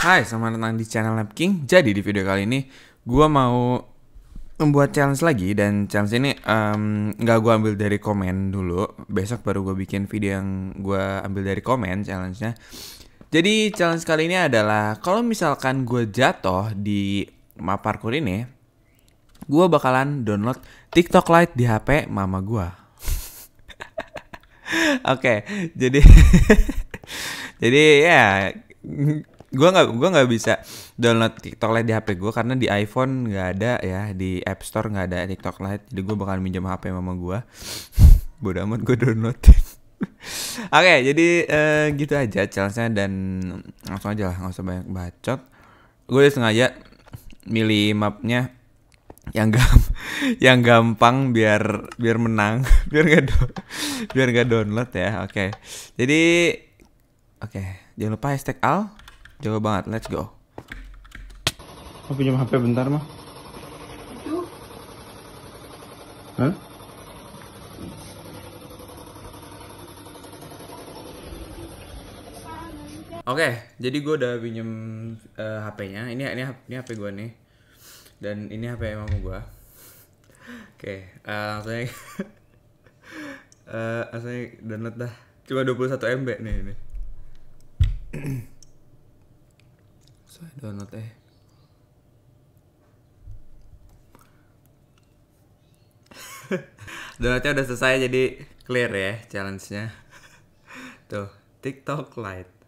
Hai, selamat datang di channel Lab King. Jadi di video kali ini gue mau membuat challenge lagi dan challenge ini nggak um, gue ambil dari komen dulu. Besok baru gue bikin video yang gue ambil dari komen challenge-nya. Jadi challenge kali ini adalah kalau misalkan gue jatuh di map parkour ini, gue bakalan download TikTok Lite di HP mama gue. Oke, jadi jadi ya gue nggak gua nggak bisa download TikTok Lite di HP gue karena di iPhone nggak ada ya di App Store nggak ada TikTok Lite jadi gue bakal minjem HP mama gue bodoh amat gue download Oke, okay, jadi uh, gitu aja challenge-nya dan langsung aja lah, nggak usah banyak bacot. Gue sengaja milih mapnya yang gam yang gampang biar biar menang, biar gak do biar gak download ya. Oke, okay. jadi oke okay. jangan lupa hashtag al Jauh banget, let's go. Mau pinjam HP bentar mah? Itu. Hah? Oke, okay, jadi gue udah pinjem uh, eh, HP-nya. Ini ini ini HP gue nih. Dan ini HP emang gue. Oke, eh, langsung aja, eh, langsung download dah. Cuma 21 MB nih ini saya download eh downloadnya udah selesai jadi clear ya challenge-nya tuh TikTok Lite